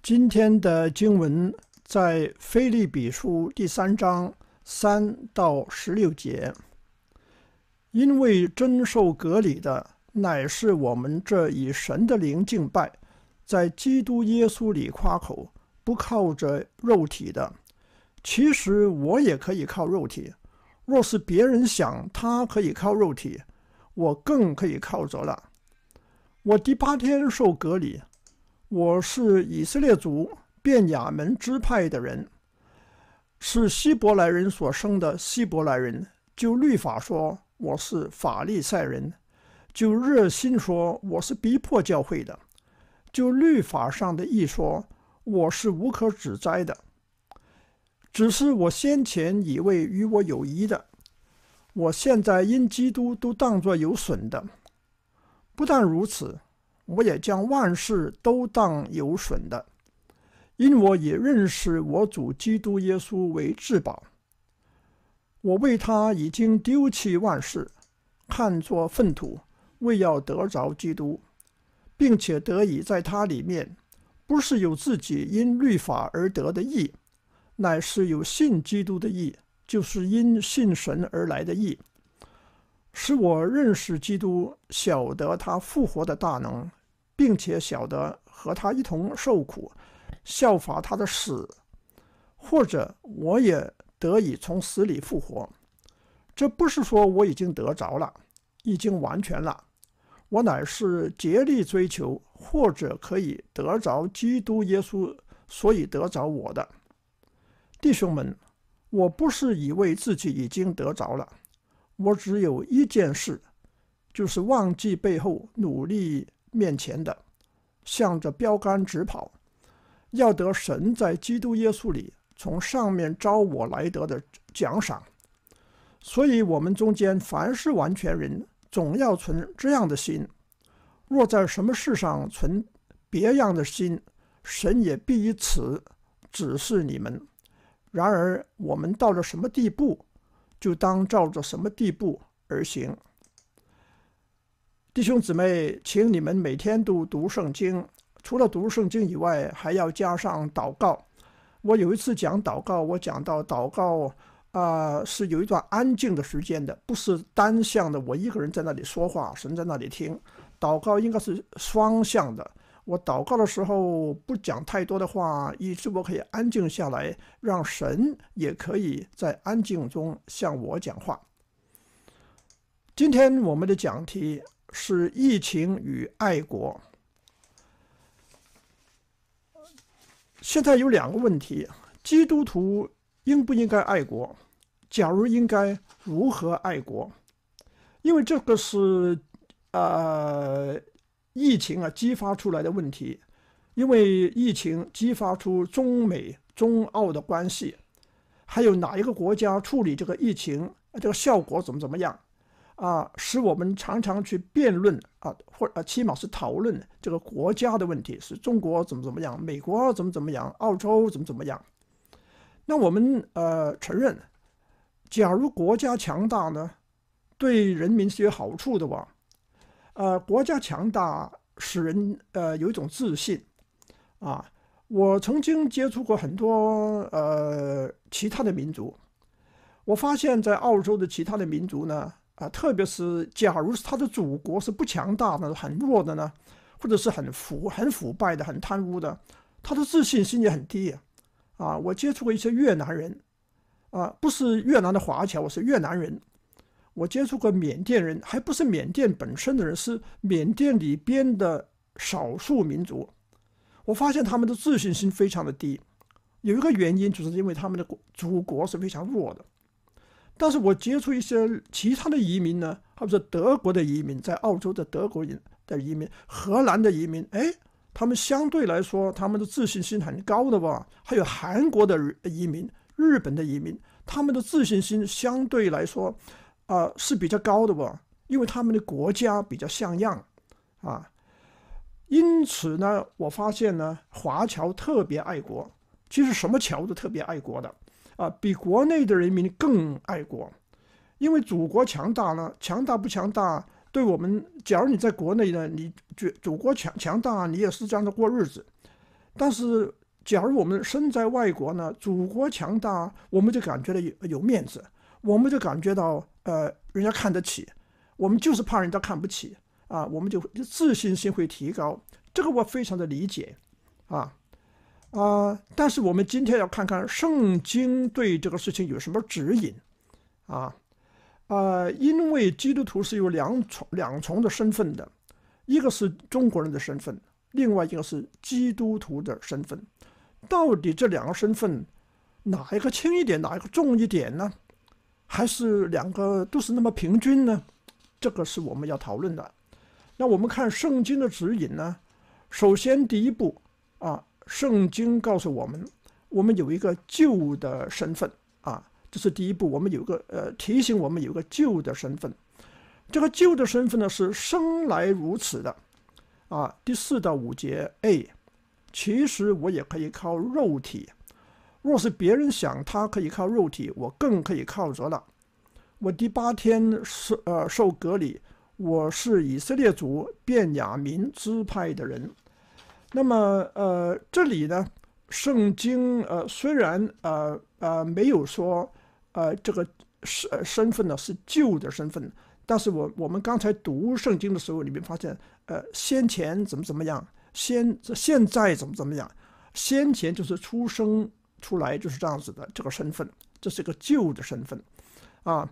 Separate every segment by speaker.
Speaker 1: 今天的经文在《菲利比书》第三章三到十六节。因为真受隔离的，乃是我们这以神的灵敬拜，在基督耶稣里夸口，不靠着肉体的。其实我也可以靠肉体。若是别人想他可以靠肉体，我更可以靠着了。我第八天受隔离。我是以色列族便雅门支派的人，是希伯来人所生的希伯来人。就律法说，我是法利赛人；就热心说，我是逼迫教会的；就律法上的义说，我是无可指摘的。只是我先前以为与我有益的，我现在因基督都当作有损的。不但如此。我也将万事都当有损的，因我也认识我主基督耶稣为至宝。我为他已经丢弃万事，看作粪土，为要得着基督，并且得以在他里面，不是有自己因律法而得的义，乃是有信基督的义，就是因信神而来的义，使我认识基督，晓得他复活的大能。并且晓得和他一同受苦，效法他的死，或者我也得以从死里复活。这不是说我已经得着了，已经完全了。我乃是竭力追求，或者可以得着基督耶稣，所以得着我的弟兄们。我不是以为自己已经得着了，我只有一件事，就是忘记背后努力。面前的，向着标杆直跑，要得神在基督耶稣里从上面招我来得的奖赏。所以，我们中间凡是完全人，总要存这样的心。若在什么事上存别样的心，神也必以此指示你们。然而，我们到了什么地步，就当照着什么地步而行。弟兄姊妹，请你们每天都读圣经。除了读圣经以外，还要加上祷告。我有一次讲祷告，我讲到祷告啊，是有一段安静的时间的，不是单向的，我一个人在那里说话，神在那里听。祷告应该是双向的。我祷告的时候不讲太多的话，以是否可以安静下来，让神也可以在安静中向我讲话。今天我们的讲题。是疫情与爱国。现在有两个问题：基督徒应不应该爱国？假如应该，如何爱国？因为这个是，呃，疫情啊激发出来的问题。因为疫情激发出中美、中澳的关系，还有哪一个国家处理这个疫情，这个效果怎么怎么样？啊，使我们常常去辩论啊，或啊，起码是讨论这个国家的问题，是中国怎么怎么样，美国怎么怎么样，澳洲怎么怎么样。那我们呃承认，假如国家强大呢，对人民是有好处的吧？呃，国家强大使人呃有一种自信。啊，我曾经接触过很多呃其他的民族，我发现，在澳洲的其他的民族呢。啊，特别是假如是他的祖国是不强大的、很弱的呢，或者是很腐、很腐败的、很贪污的，他的自信心也很低啊，我接触过一些越南人，啊，不是越南的华侨，我是越南人。我接触过缅甸人，还不是缅甸本身的人，是缅甸里边的少数民族。我发现他们的自信心非常的低，有一个原因就是因为他们的祖国是非常弱的。但是我接触一些其他的移民呢，或者德国的移民，在澳洲的德国人的移民，荷兰的移民，哎，他们相对来说，他们的自信心很高的吧。还有韩国的移民、日本的移民，他们的自信心相对来说，啊是比较高的吧，因为他们的国家比较像样，啊，因此呢，我发现呢，华侨特别爱国，其实什么侨都特别爱国的。啊，比国内的人民更爱国，因为祖国强大了，强大不强大？对我们，假如你在国内呢，你觉祖国强强大，你也是这样的过日子。但是，假如我们身在外国呢，祖国强大，我们就感觉到有有面子，我们就感觉到，呃，人家看得起，我们就是怕人家看不起啊，我们就自信心会提高。这个我非常的理解，啊。啊！但是我们今天要看看圣经对这个事情有什么指引，啊啊！因为基督徒是有两重两重的身份的，一个是中国人的身份，另外一个是基督徒的身份。到底这两个身份哪一个轻一点，哪一个重一点呢？还是两个都是那么平均呢？这个是我们要讨论的。那我们看圣经的指引呢？首先第一步啊。圣经告诉我们，我们有一个旧的身份啊，这是第一步。我们有个呃，提醒我们有个旧的身份。这个旧的身份呢，是生来如此的啊。第四到五节，哎，其实我也可以靠肉体。若是别人想他可以靠肉体，我更可以靠着了。我第八天受呃受隔离，我是以色列族便雅民支派的人。那么，呃，这里呢，圣经，呃，虽然，呃，呃，没有说，呃，这个身身份呢是旧的身份，但是我我们刚才读圣经的时候，里面发现，呃，先前怎么怎么样，先现在怎么怎么样，先前就是出生出来就是这样子的这个身份，这是个旧的身份，啊。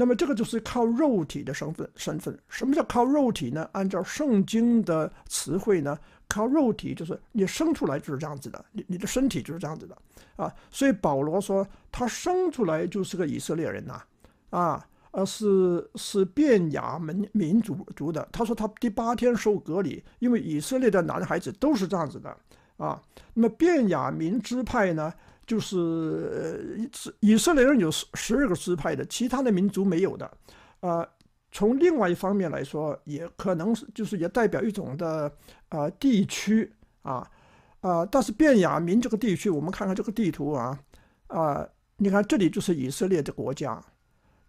Speaker 1: 那么这个就是靠肉体的身份身份。什么叫靠肉体呢？按照圣经的词汇呢，靠肉体就是你生出来就是这样子的，你你的身体就是这样子的啊。所以保罗说他生出来就是个以色列人呐，啊，而是是变雅门民族族的。他说他第八天受隔离，因为以色列的男孩子都是这样子的啊。那么变雅民支派呢？就是以以以色列人有十十二个支派的，其他的民族没有的。啊，从另外一方面来说，也可能是就是也代表一种的啊地区啊啊。但是便雅民这个地区，我们看看这个地图啊啊，你看这里就是以色列的国家，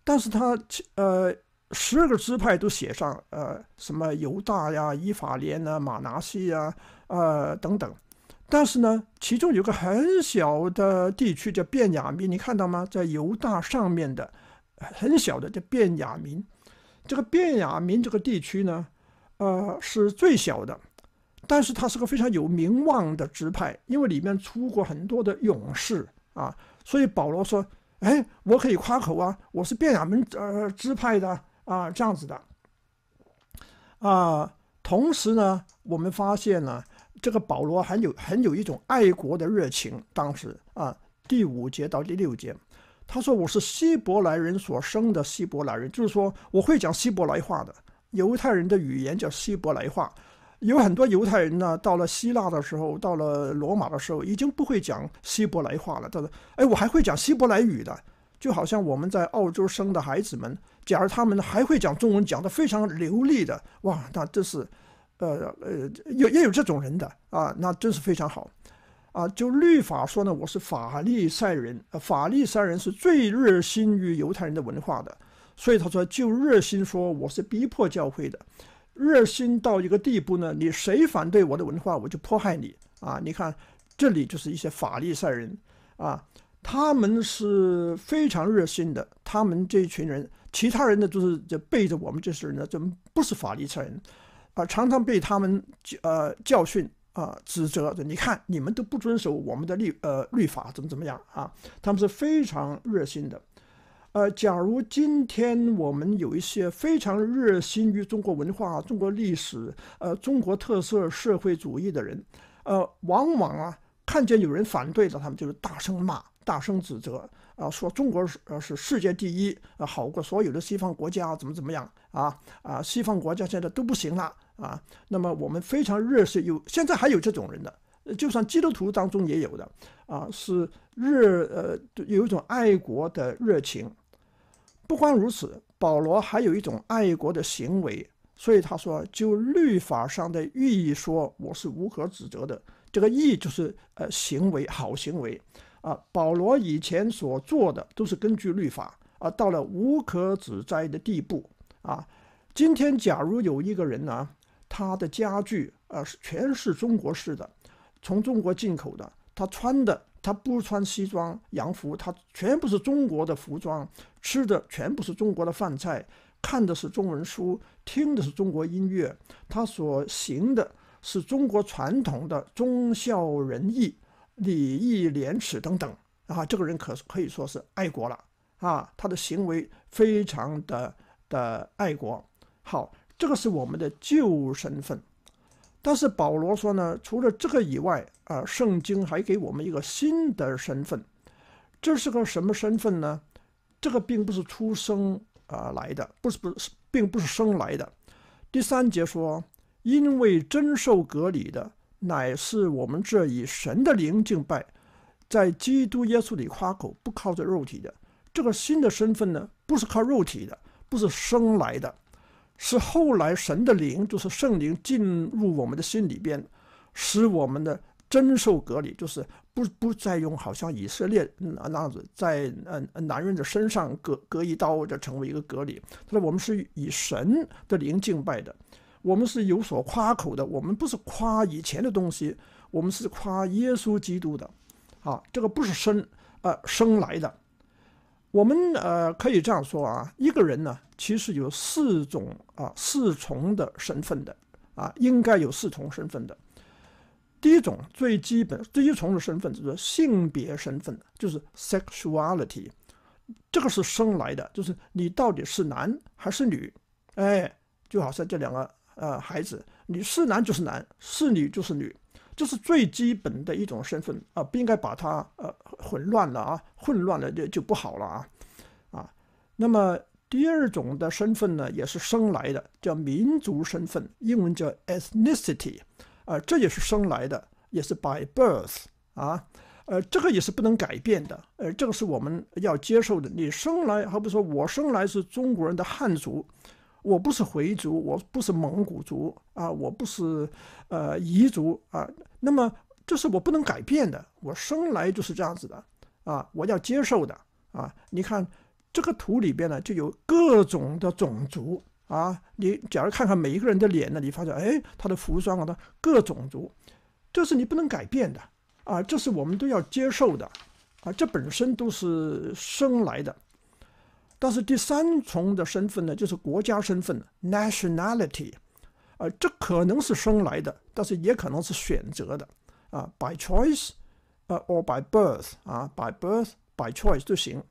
Speaker 1: 但是它呃十二个支派都写上呃什么犹大呀、以法莲啊、马拿西啊啊等等。但是呢，其中有个很小的地区叫便雅明，你看到吗？在犹大上面的，很小的叫便雅明。这个便雅明这个地区呢，呃，是最小的，但是它是个非常有名望的支派，因为里面出过很多的勇士啊。所以保罗说：“哎，我可以夸口啊，我是便雅明呃支派的啊，这样子的啊。”同时呢，我们发现呢。这个保罗很有很有一种爱国的热情。当时啊，第五节到第六节，他说：“我是希伯来人所生的希伯来人，就是说我会讲希伯来话的。犹太人的语言叫希伯来话，有很多犹太人呢，到了希腊的时候，到了罗马的时候，已经不会讲希伯来话了。他说：‘哎，我还会讲希伯来语的。’就好像我们在澳洲生的孩子们，假如他们还会讲中文，讲得非常流利的，哇，那真是。”呃呃，有也有这种人的啊，那真是非常好，啊，就律法说呢，我是法利赛人，法利赛人是最热心于犹太人的文化的，所以他说就热心说我是逼迫教会的，热心到一个地步呢，你谁反对我的文化，我就迫害你啊！你看这里就是一些法利赛人啊，他们是非常热心的，他们这一群人，其他人的就是就背着我们这些人呢，就不是法利赛人。啊，常常被他们呃教训啊，指责。你看，你们都不遵守我们的律呃律法，怎么怎么样啊？他们是非常热心的。呃，假如今天我们有一些非常热心于中国文化、中国历史、呃中国特色社会主义的人，呃，往往啊看见有人反对的，他们就是大声骂、大声指责啊，说中国是呃是世界第一，啊，好过所有的西方国家，怎么怎么样啊啊，西方国家现在都不行了。啊，那么我们非常热血，有现在还有这种人的，就算基督徒当中也有的，啊，是热，呃，有一种爱国的热情。不光如此，保罗还有一种爱国的行为，所以他说，就律法上的寓意说，我是无可指责的。这个意就是，呃，行为好行为，啊，保罗以前所做的都是根据律法，啊，到了无可指摘的地步，啊，今天假如有一个人呢？他的家具，呃，是全是中国式的，从中国进口的。他穿的，他不穿西装洋服，他全部是中国的服装。吃的全部是中国的饭菜，看的是中文书，听的是中国音乐。他所行的是中国传统的忠孝仁义、礼义廉耻等等。啊，这个人可可以说是爱国了啊！他的行为非常的的爱国。好。这个是我们的旧身份，但是保罗说呢，除了这个以外，啊，圣经还给我们一个新的身份。这是个什么身份呢？这个并不是出生啊来的，不是不是，并不是生来的。第三节说，因为真受隔离的，乃是我们这以神的灵敬拜，在基督耶稣里夸口，不靠着肉体的。这个新的身份呢，不是靠肉体的，不是生来的。是后来神的灵，就是圣灵进入我们的心里边，使我们的真受隔离，就是不不再用，好像以色列那样子，在嗯男人的身上割割一刀，就成为一个隔离。他说我们是以神的灵敬拜的，我们是有所夸口的，我们不是夸以前的东西，我们是夸耶稣基督的，啊，这个不是生啊生来的。我们呃可以这样说啊，一个人呢其实有四种啊四重的身份的啊，应该有四重身份的。第一种最基本第一重的身份就是性别身份，就是 sexuality，这个是生来的，就是你到底是男还是女，哎，就好像这两个呃孩子，你是男就是男，是女就是女。这是最基本的一种身份啊，不应该把它呃混乱了啊，混乱了就就不好了啊啊。那么第二种的身份呢，也是生来的，叫民族身份，英文叫 ethnicity，啊，这也是生来的，也是 by birth，啊，呃，这个也是不能改变的，呃，这个是我们要接受的。你生来，好比说，我生来是中国人的汉族。我不是回族，我不是蒙古族啊，我不是呃彝族啊，那么这是我不能改变的，我生来就是这样子的啊，我要接受的啊。你看这个图里边呢，就有各种的种族啊，你假如看看每一个人的脸呢，你发现哎，他的服装啊，他各种族，这是你不能改变的啊，这是我们都要接受的啊，这本身都是生来的。但是第三重的身份呢，就是国家身份 （nationality），啊，这可能是生来的，但是也可能是选择的，啊，by choice，啊，or by birth，啊，by birth，by choice 就行，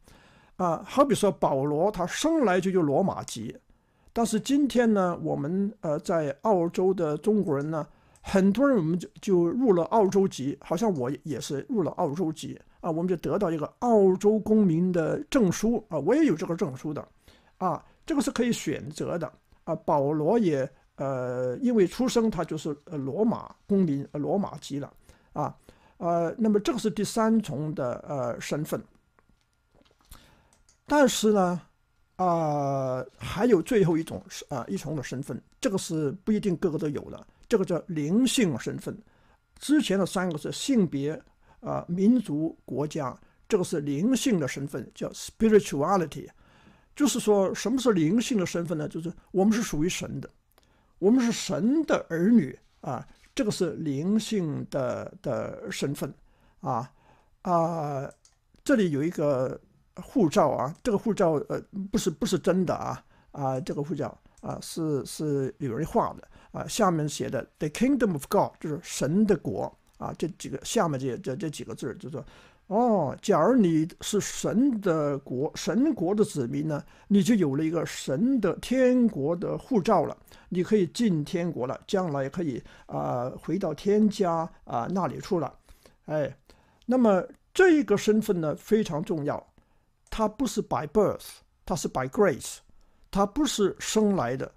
Speaker 1: 啊，好比说保罗，他生来就就罗马籍，但是今天呢，我们呃在澳洲的中国人呢，很多人我们就就入了澳洲籍，好像我也是入了澳洲籍。啊，我们就得到一个澳洲公民的证书啊，我也有这个证书的，啊，这个是可以选择的啊。保罗也呃，因为出生他就是呃罗马公民罗马籍了啊，呃，那么这个是第三重的呃身份，但是呢，啊，还有最后一种啊一重的身份，这个是不一定个个都有了，这个叫灵性身份，之前的三个是性别。啊，民族国家，这个是灵性的身份，叫 spirituality。就是说，什么是灵性的身份呢？就是我们是属于神的，我们是神的儿女啊。这个是灵性的的身份啊啊。这里有一个护照啊，这个护照呃不是不是真的啊啊，这个护照啊是是有人画的啊。下面写的 The Kingdom of God 就是神的国。啊，这几个下面这这这几个字就说，哦，假如你是神的国、神国的子民呢，你就有了一个神的天国的护照了，你可以进天国了，将来可以啊回到天家啊那里去了。哎，那么这一个身份呢非常重要，它不是 by birth，它是 by grace，它不是生来的，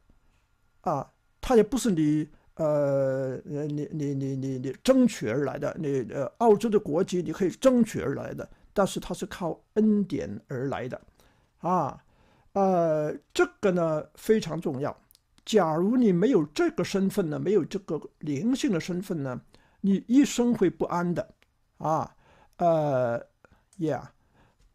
Speaker 1: 啊，它也不是你。呃，你你你你你争取而来的，你呃，澳洲的国籍你可以争取而来的，但是它是靠恩典而来的，啊，呃，这个呢非常重要。假如你没有这个身份呢，没有这个灵性的身份呢，你一生会不安的，啊，呃，Yeah，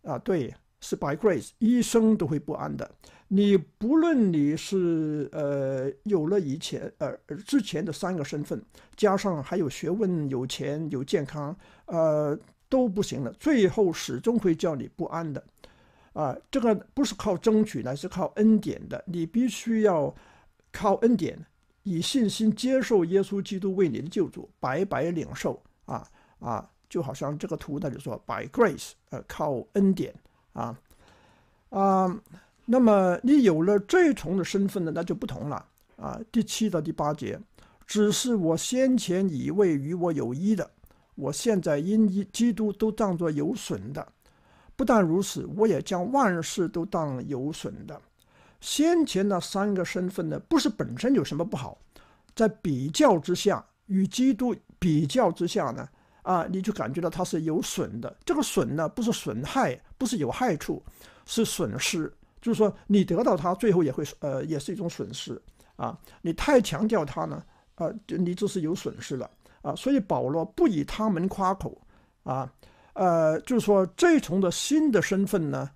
Speaker 1: 啊，对。是 by grace，一生都会不安的。你不论你是呃有了以前呃之前的三个身份，加上还有学问、有钱、有健康，呃都不行了。最后始终会叫你不安的。啊，这个不是靠争取的，是靠恩典的。你必须要靠恩典，以信心接受耶稣基督为你的救主，白白领受啊啊！就好像这个图那就说 by grace，呃，靠恩典。啊，啊，那么你有了这重的身份呢，那就不同了啊。第七到第八节，只是我先前以为与我有益的，我现在因基督都当作有损的。不但如此，我也将万事都当有损的。先前那三个身份呢，不是本身有什么不好，在比较之下，与基督比较之下呢？啊，你就感觉到它是有损的。这个损呢，不是损害，不是有害处，是损失。就是说，你得到它，最后也会呃，也是一种损失啊。你太强调它呢，啊，你就是有损失了啊。所以保罗不以他们夸口啊，呃，就是说这从的新的身份呢，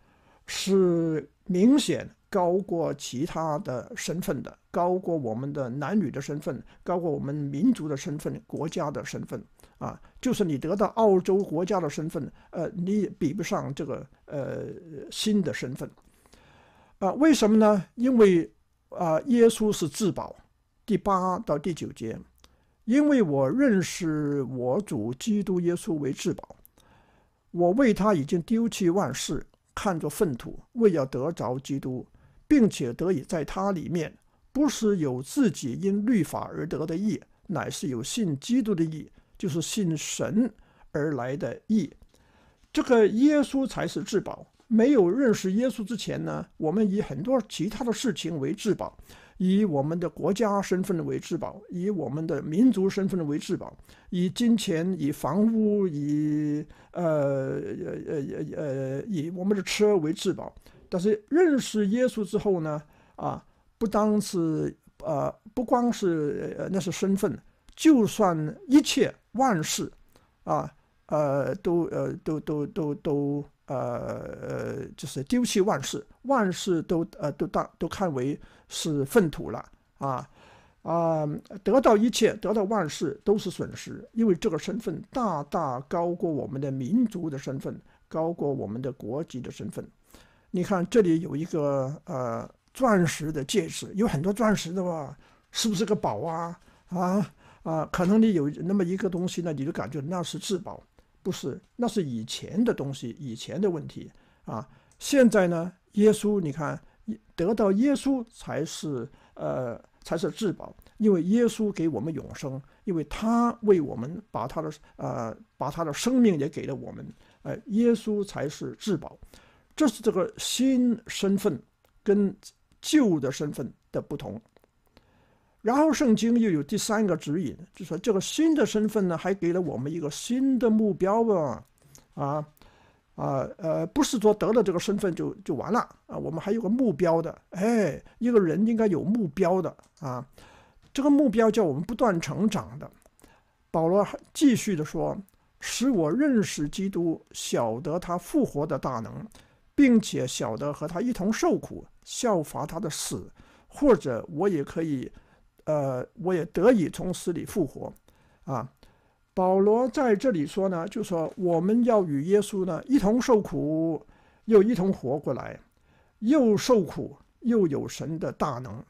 Speaker 1: 是明显。高过其他的身份的，高过我们的男女的身份，高过我们民族的身份、国家的身份啊！就是你得到澳洲国家的身份，呃，你也比不上这个呃新的身份啊？为什么呢？因为啊，耶稣是至宝，第八到第九节，因为我认识我主基督耶稣为至宝，我为他已经丢弃万事，看作粪土，为要得着基督。并且得以在它里面，不是有自己因律法而得的义，乃是有信基督的义，就是信神而来的义。这个耶稣才是至宝。没有认识耶稣之前呢，我们以很多其他的事情为至宝，以我们的国家身份为至宝，以我们的民族身份为至宝，以金钱、以房屋、以呃呃呃呃以我们的车为至宝。但是认识耶稣之后呢？啊，不单是呃，不光是那是身份，就算一切万事，啊，呃，都呃，都都都都，呃呃，就是丢弃万事，万事都呃都当都看为是粪土了啊啊，得到一切，得到万事都是损失，因为这个身份大大高过我们的民族的身份，高过我们的国籍的身份。你看，这里有一个呃钻石的戒指，有很多钻石的话，是不是个宝啊？啊啊，可能你有那么一个东西呢，你就感觉那是至宝，不是？那是以前的东西，以前的问题啊。现在呢，耶稣，你看，得到耶稣才是呃才是至宝，因为耶稣给我们永生，因为他为我们把他的呃把他的生命也给了我们，哎，耶稣才是至宝。这是这个新身份跟旧的身份的不同。然后圣经又有第三个指引，就说这个新的身份呢，还给了我们一个新的目标吧？啊啊呃，不是说得了这个身份就就完了啊，我们还有个目标的。哎，一个人应该有目标的啊。这个目标叫我们不断成长的。保罗继续的说：“使我认识基督，晓得他复活的大能。”并且晓得和他一同受苦，效法他的死，或者我也可以，呃，我也得以从死里复活。啊，保罗在这里说呢，就说我们要与耶稣呢一同受苦，又一同活过来，又受苦又有神的大能。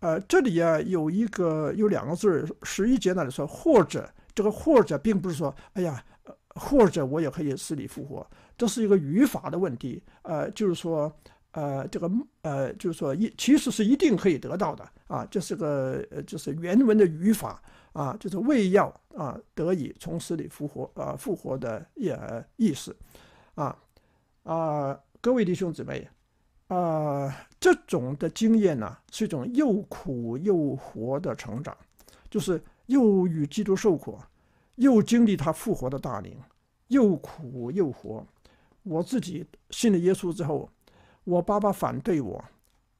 Speaker 1: 呃，这里啊有一个有两个字，十一节那里说，或者这个或者并不是说，哎呀。或者我也可以使你复活，这是一个语法的问题。呃，就是说，呃，这个，呃，就是说，一其实是一定可以得到的啊。这是个，呃，就是原文的语法啊，就是为要啊得以从死里复活啊，复活的意意思啊啊，各位弟兄姊妹啊，这种的经验呢是一种又苦又活的成长，就是又与基督受苦。又经历他复活的大龄，又苦又活。我自己信了耶稣之后，我爸爸反对我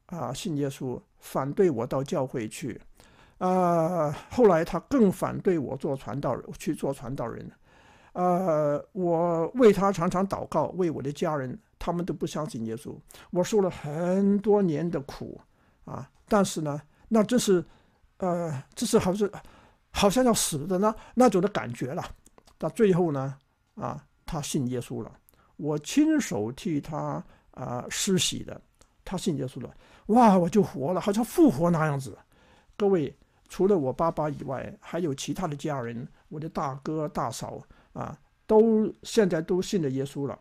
Speaker 1: 啊，信耶稣反对我到教会去，呃，后来他更反对我做传道人，去做传道人，呃，我为他常常祷告，为我的家人，他们都不相信耶稣，我受了很多年的苦啊，但是呢，那这是，呃，这是还是。好像要死的那那种的感觉了，到最后呢，啊，他信耶稣了，我亲手替他啊施洗的，他信耶稣了，哇，我就活了，好像复活那样子。各位，除了我爸爸以外，还有其他的家人，我的大哥大嫂啊，都现在都信了耶稣了。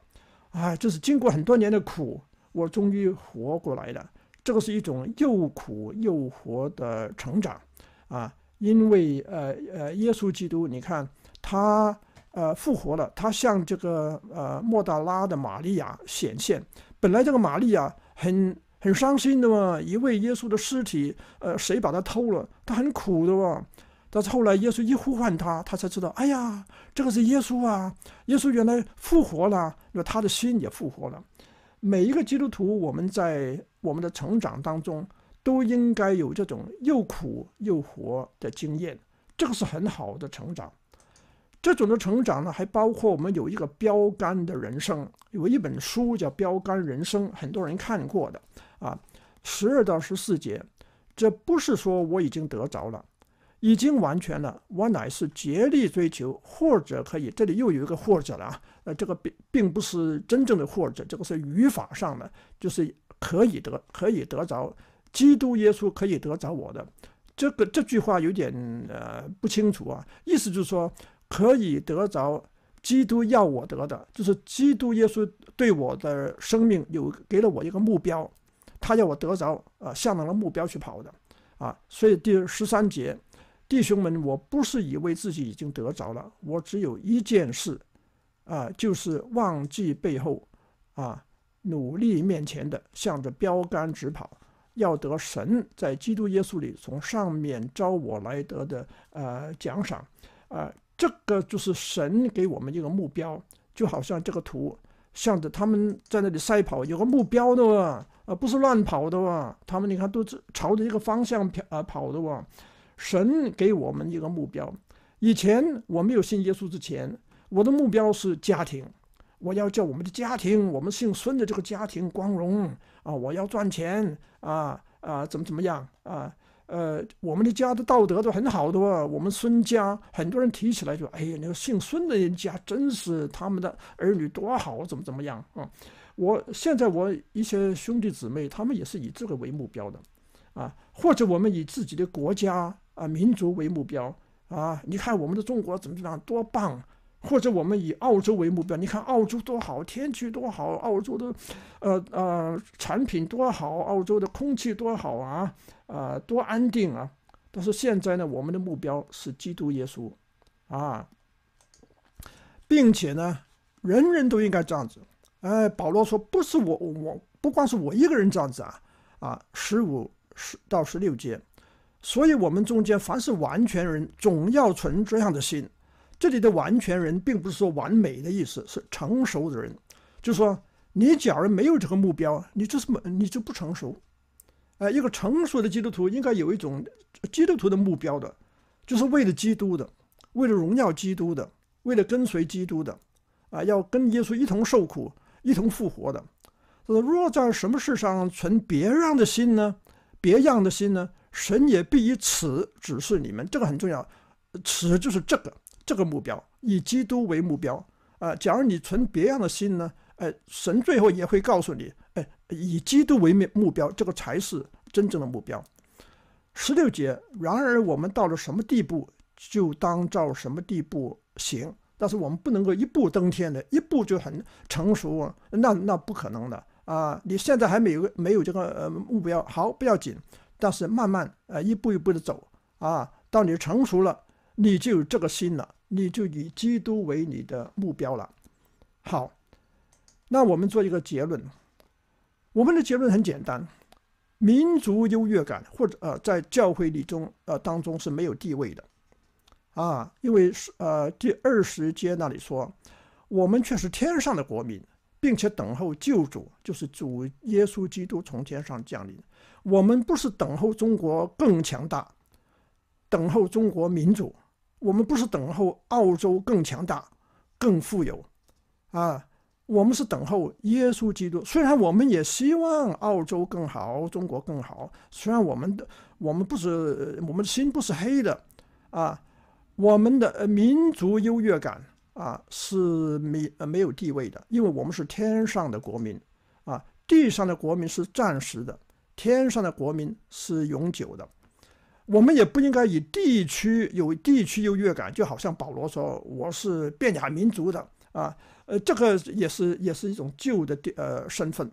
Speaker 1: 哎，就是经过很多年的苦，我终于活过来了。这个是一种又苦又活的成长，啊。因为呃呃，耶稣基督，你看他呃复活了，他向这个呃莫大拉的玛利亚显现。本来这个玛利亚很很伤心的嘛，一位耶稣的尸体，呃，谁把他偷了？他很苦的嘛。但是后来耶稣一呼唤他，他才知道，哎呀，这个是耶稣啊！耶稣原来复活了，那他的心也复活了。每一个基督徒，我们在我们的成长当中。都应该有这种又苦又活的经验，这个是很好的成长。这种的成长呢，还包括我们有一个标杆的人生，有一本书叫《标杆人生》，很多人看过的啊。十二到十四节，这不是说我已经得着了，已经完全了，我乃是竭力追求，或者可以，这里又有一个或者了。呃，这个并并不是真正的或者，这个是语法上的，就是可以得，可以得着。基督耶稣可以得着我的，这个这句话有点呃不清楚啊，意思就是说可以得着基督要我得的，就是基督耶稣对我的生命有给了我一个目标，他要我得着啊，向那个目标去跑的啊。所以第十三节，弟兄们，我不是以为自己已经得着了，我只有一件事啊，就是忘记背后啊，努力面前的，向着标杆直跑。要得神在基督耶稣里从上面招我来得的呃奖赏，啊，这个就是神给我们一个目标，就好像这个图，像着他们在那里赛跑，有个目标的哇，不是乱跑的哇，他们你看都是朝着一个方向跑啊跑的哇，神给我们一个目标。以前我没有信耶稣之前，我的目标是家庭，我要叫我们的家庭，我们姓孙的这个家庭光荣。啊，我要赚钱啊啊，怎么怎么样啊？呃，我们的家的道德都很好的哦。我们孙家很多人提起来就说：“哎呀，那个姓孙的人家真是他们的儿女多好，怎么怎么样啊？”我现在我一些兄弟姊妹，他们也是以这个为目标的，啊，或者我们以自己的国家啊、民族为目标啊。你看我们的中国怎么怎么样，多棒！或者我们以澳洲为目标，你看澳洲多好，天气多好，澳洲的，呃呃，产品多好，澳洲的空气多好啊，啊多安定啊。但是现在呢，我们的目标是基督耶稣，啊，并且呢，人人都应该这样子。哎，保罗说，不是我，我不光是我一个人这样子啊，啊，十五十到十六节。所以我们中间凡是完全人，总要存这样的心。这里的完全人并不是说完美的意思，是成熟的人，就是说，你假如没有这个目标，你就是你就不成熟。哎，一个成熟的基督徒应该有一种基督徒的目标的，就是为了基督的，为了荣耀基督的，为了跟随基督的，啊，要跟耶稣一同受苦、一同复活的。若在什么事上存别样的心呢？别样的心呢？神也必以此指示你们。这个很重要，此就是这个。这个目标以基督为目标，啊，假如你存别样的心呢，哎，神最后也会告诉你，哎，以基督为目目标，这个才是真正的目标。十六节，然而我们到了什么地步，就当照什么地步行。但是我们不能够一步登天的，一步就很成熟，那那不可能的啊。你现在还没有没有这个呃目标，好，不要紧，但是慢慢呃一步一步的走啊，到你成熟了。你就有这个心了，你就以基督为你的目标了。好，那我们做一个结论。我们的结论很简单：民族优越感或者呃，在教会里中呃当中是没有地位的。啊，因为呃第二十节那里说，我们却是天上的国民，并且等候救主，就是主耶稣基督从天上降临。我们不是等候中国更强大，等候中国民主。我们不是等候澳洲更强大、更富有，啊，我们是等候耶稣基督。虽然我们也希望澳洲更好、中国更好，虽然我们的我们不是我们的心不是黑的，啊，我们的民族优越感啊是没没有地位的，因为我们是天上的国民，啊，地上的国民是暂时的，天上的国民是永久的。我们也不应该以地区有地区优越感，就好像保罗说我是变雅民族的啊，呃，这个也是也是一种旧的呃身份，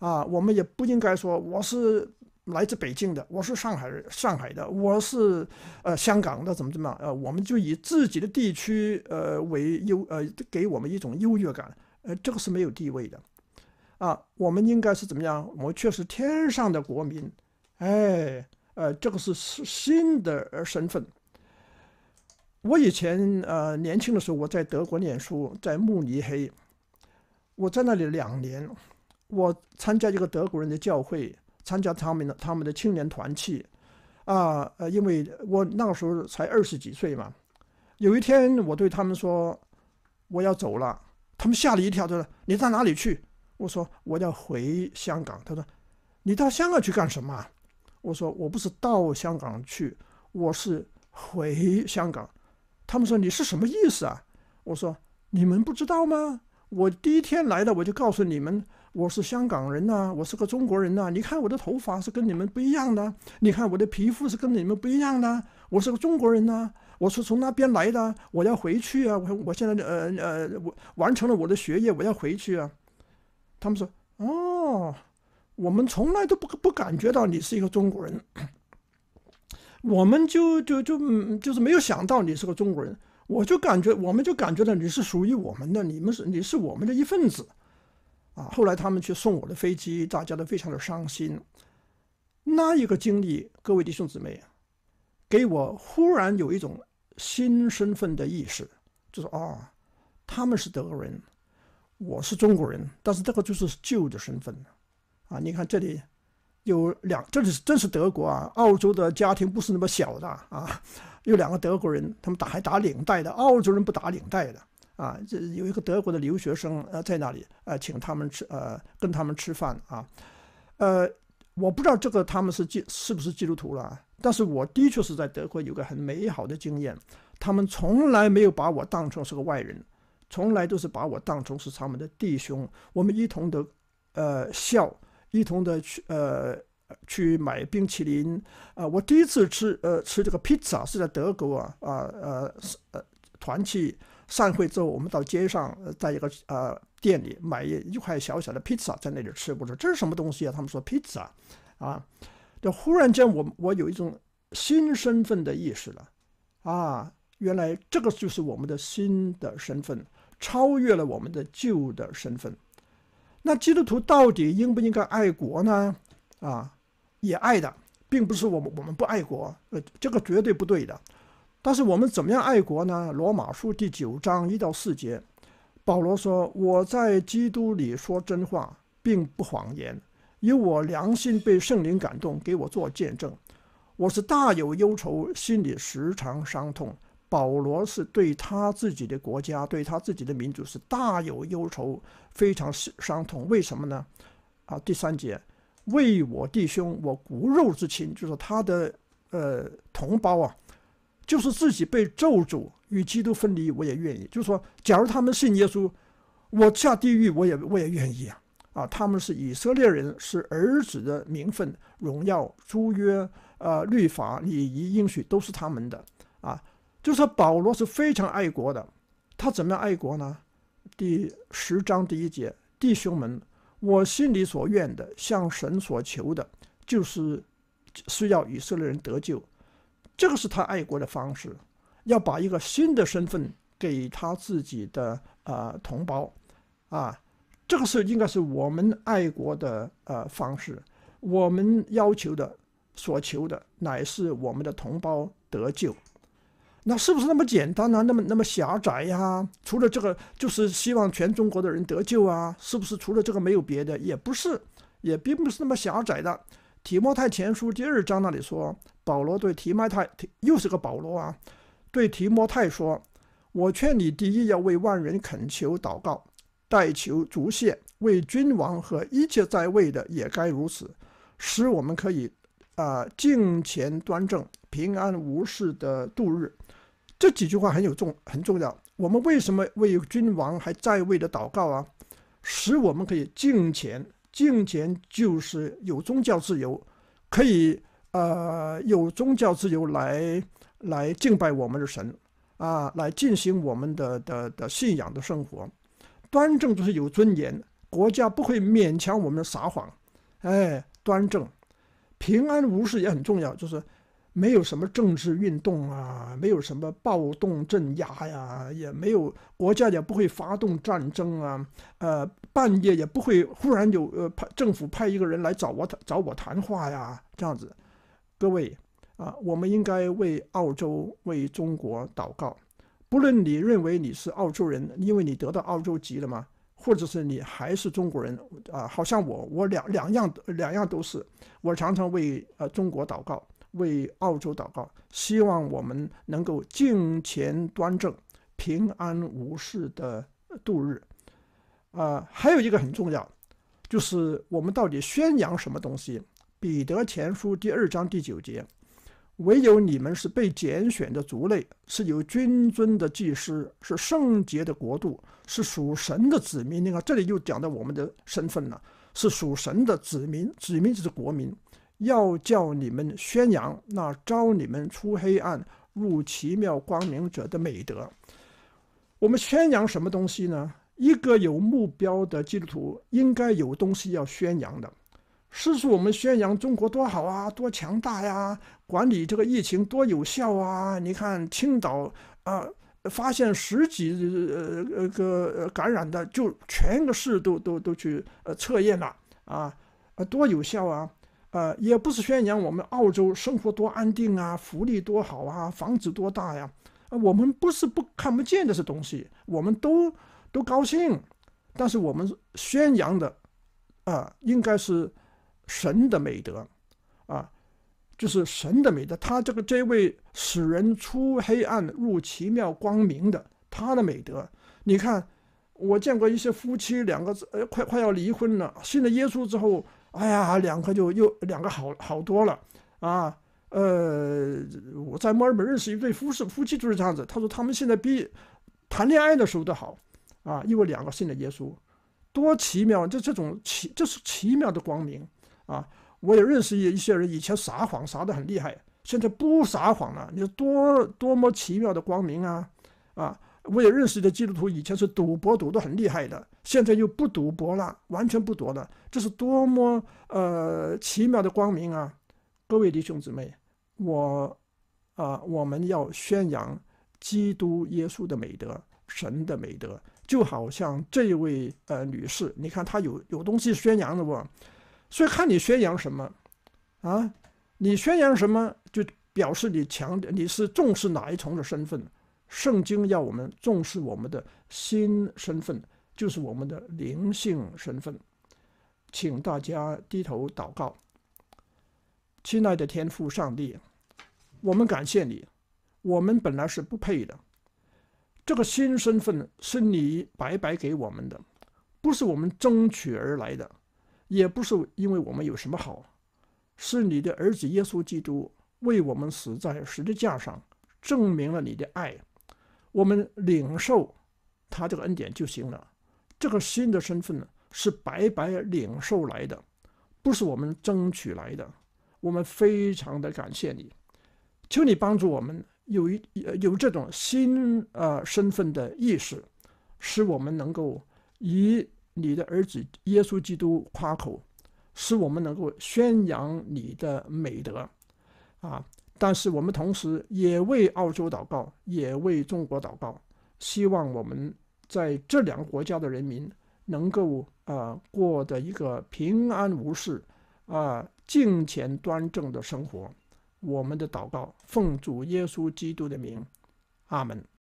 Speaker 1: 啊，我们也不应该说我是来自北京的，我是上海人，上海的，我是呃香港的，怎么怎么，样？呃，我们就以自己的地区呃为优呃，给我们一种优越感，呃，这个是没有地位的，啊，我们应该是怎么样？我们却是天上的国民，哎。呃，这个是新的身份。我以前呃年轻的时候，我在德国念书，在慕尼黑，我在那里两年。我参加一个德国人的教会，参加他们的他们的青年团契啊呃，因为我那个时候才二十几岁嘛。有一天我对他们说我要走了，他们吓了一跳，他说你到哪里去？我说我要回香港。他说你到香港去干什么？我说我不是到香港去，我是回香港。他们说你是什么意思啊？我说你们不知道吗？我第一天来了，我就告诉你们，我是香港人呐，我是个中国人呐。你看我的头发是跟你们不一样的，你看我的皮肤是跟你们不一样的，我是个中国人呐，我是从那边来的，我要回去啊。我我现在呃呃，我完成了我的学业，我要回去啊。他们说哦。我们从来都不不感觉到你是一个中国人，我们就就就就是没有想到你是个中国人。我就感觉，我们就感觉到你是属于我们的，你们是你是我们的一份子，啊。后来他们去送我的飞机，大家都非常的伤心。那一个经历，各位弟兄姊妹，给我忽然有一种新身份的意识，就是哦，他们是德国人，我是中国人，但是这个就是旧的身份。啊，你看这里，有两，这里是真是德国啊。澳洲的家庭不是那么小的啊，有两个德国人，他们打还打领带的，澳洲人不打领带的啊。这有一个德国的留学生，呃，在那里，呃，请他们吃，呃，跟他们吃饭啊。呃，我不知道这个他们是基是不是基督徒了，但是我的确是在德国有个很美好的经验，他们从来没有把我当成是个外人，从来都是把我当成是他们的弟兄，我们一同的，呃，笑。一同的去呃去买冰淇淋啊！我第一次吃呃吃这个披萨是在德国啊啊呃呃团去散会之后，我们到街上在一个呃店里买一一块小小的披萨，在那里吃，我说这是什么东西啊？他们说披萨啊啊！这忽然间我我有一种新身份的意识了啊！原来这个就是我们的新的身份，超越了我们的旧的身份。那基督徒到底应不应该爱国呢？啊，也爱的，并不是我们我们不爱国，呃，这个绝对不对的。但是我们怎么样爱国呢？罗马书第九章一到四节，保罗说：“我在基督里说真话，并不谎言，因我良心被圣灵感动，给我做见证。我是大有忧愁，心里时常伤痛。”保罗是对他自己的国家、对他自己的民族是大有忧愁，非常伤伤痛。为什么呢？啊，第三节，为我弟兄，我骨肉之情，就是他的呃同胞啊，就是自己被咒诅与基督分离，我也愿意。就是说，假如他们信耶稣，我下地狱，我也我也愿意啊。啊，他们是以色列人，是儿子的名分、荣耀、诸约、呃律法、礼仪、应许都是他们的啊。就是保罗是非常爱国的，他怎么样爱国呢？第十章第一节，弟兄们，我心里所愿的，向神所求的，就是需要以色列人得救。这个是他爱国的方式，要把一个新的身份给他自己的呃同胞，啊，这个是应该是我们爱国的呃方式。我们要求的、所求的，乃是我们的同胞得救。那是不是那么简单呢？那么那么狭窄呀？除了这个，就是希望全中国的人得救啊？是不是除了这个没有别的？也不是，也并不是那么狭窄的。提摩太前书第二章那里说，保罗对提麦太，又是个保罗啊，对提摩太说：“我劝你，第一要为万人恳求祷告，代求足谢，为君王和一切在位的也该如此，使我们可以啊敬虔端正，平安无事的度日。”这几句话很有重很重要。我们为什么为君王还在位的祷告啊？使我们可以敬虔，敬虔就是有宗教自由，可以呃有宗教自由来来敬拜我们的神，啊，来进行我们的的的信仰的生活。端正就是有尊严，国家不会勉强我们撒谎，哎，端正，平安无事也很重要，就是。没有什么政治运动啊，没有什么暴动镇压呀，也没有国家也不会发动战争啊，呃，半夜也不会忽然有呃派政府派一个人来找我找我谈话呀，这样子，各位啊，我们应该为澳洲为中国祷告。不论你认为你是澳洲人，因为你得到澳洲籍了吗？或者是你还是中国人啊？好像我，我两两样两样都是，我常常为呃中国祷告。为澳洲祷告，希望我们能够敬虔端正、平安无事的度日。啊，还有一个很重要，就是我们到底宣扬什么东西？彼得前书第二章第九节：“唯有你们是被拣选的族类，是有君尊的祭司，是圣洁的国度，是属神的子民。”你看，这里又讲到我们的身份了，是属神的子民，子民就是国民。要叫你们宣扬那招你们出黑暗入奇妙光明者的美德。我们宣扬什么东西呢？一个有目标的基督徒应该有东西要宣扬的，是说是？我们宣扬中国多好啊，多强大呀！管理这个疫情多有效啊！你看青岛啊，发现十几呃个感染的，就全个市都都都去呃测验了啊啊，多有效啊！呃，也不是宣扬我们澳洲生活多安定啊，福利多好啊，房子多大呀。我们不是不看不见这些东西，我们都都高兴。但是我们宣扬的啊，应该是神的美德，啊，就是神的美德。他这个这位使人出黑暗入奇妙光明的，他的美德。你看，我见过一些夫妻两个，呃，快快要离婚了，信了耶稣之后。哎呀，两个就又两个好好多了啊！呃，我在墨尔本认识一对夫妇，夫妻就是这样子。他说他们现在比谈恋爱的时候都好啊，因为两个信了耶稣，多奇妙！就这种奇，这是奇妙的光明啊！我也认识一一些人，以前撒谎撒的很厉害，现在不撒谎了。你说多多么奇妙的光明啊！啊！我也认识的基督徒，以前是赌博赌得很厉害的，现在又不赌博了，完全不赌了。这是多么呃奇妙的光明啊！各位弟兄姊妹，我啊，我们要宣扬基督耶稣的美德，神的美德，就好像这位呃女士，你看她有有东西宣扬的不？所以看你宣扬什么啊？你宣扬什么就表示你强，你是重视哪一重的身份？圣经要我们重视我们的新身份，就是我们的灵性身份。请大家低头祷告，亲爱的天父上帝，我们感谢你。我们本来是不配的，这个新身份是你白白给我们的，不是我们争取而来的，也不是因为我们有什么好，是你的儿子耶稣基督为我们死在十字架上，证明了你的爱。我们领受他这个恩典就行了。这个新的身份呢，是白白领受来的，不是我们争取来的。我们非常的感谢你，求你帮助我们有一有这种新啊身份的意识，使我们能够以你的儿子耶稣基督夸口，使我们能够宣扬你的美德，啊。但是我们同时也为澳洲祷告，也为中国祷告，希望我们在这两个国家的人民能够啊过的一个平安无事、啊敬虔端正的生活。我们的祷告，奉主耶稣基督的名，阿门。